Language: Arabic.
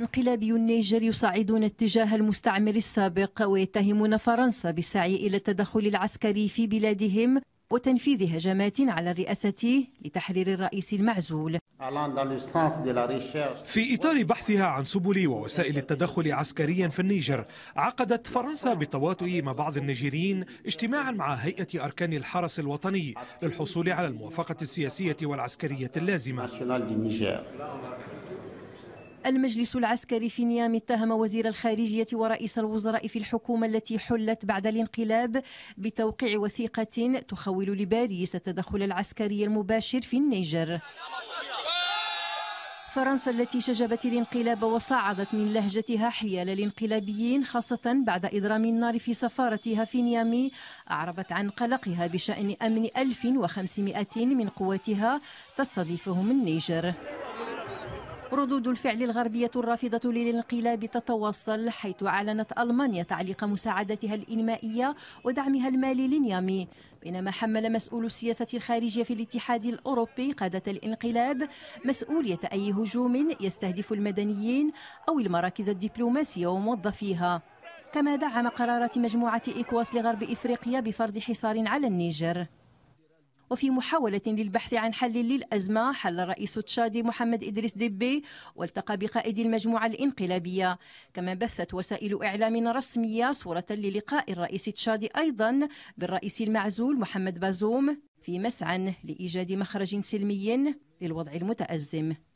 انقلابي النيجر يصعدون اتجاه المستعمر السابق ويتهمون فرنسا بالسعي إلى التدخل العسكري في بلادهم وتنفيذ هجمات على الرئاسة لتحرير الرئيس المعزول في إطار بحثها عن سبل ووسائل التدخل عسكريا في النيجر عقدت فرنسا بالتواطؤ مع بعض النيجيريين اجتماعا مع هيئة أركان الحرس الوطني للحصول على الموافقة السياسية والعسكرية اللازمة المجلس العسكري في نيامي اتهم وزير الخارجية ورئيس الوزراء في الحكومة التي حلت بعد الانقلاب بتوقيع وثيقة تخول لباريس التدخل العسكري المباشر في النيجر فرنسا التي شجبت الانقلاب وصعدت من لهجتها حيال الانقلابيين خاصة بعد إضرام النار في سفارتها في نيامي أعربت عن قلقها بشأن أمن 1500 من قواتها تستضيفهم النيجر ردود الفعل الغربية الرافضة للانقلاب تتواصل حيث أعلنت ألمانيا تعليق مساعدتها الإنمائية ودعمها المالي لنيامي بينما حمل مسؤول السياسة الخارجية في الاتحاد الأوروبي قادة الانقلاب مسؤولية أي هجوم يستهدف المدنيين أو المراكز الدبلوماسية وموظفيها كما دعم قرارات مجموعة إيكواس لغرب إفريقيا بفرض حصار على النيجر وفي محاولة للبحث عن حل للأزمة حل الرئيس تشادي محمد إدريس ديبي والتقى بقائد المجموعة الانقلابية كما بثت وسائل إعلام رسمية صورة للقاء الرئيس تشادي أيضا بالرئيس المعزول محمد بازوم في مسعى لإيجاد مخرج سلمي للوضع المتأزم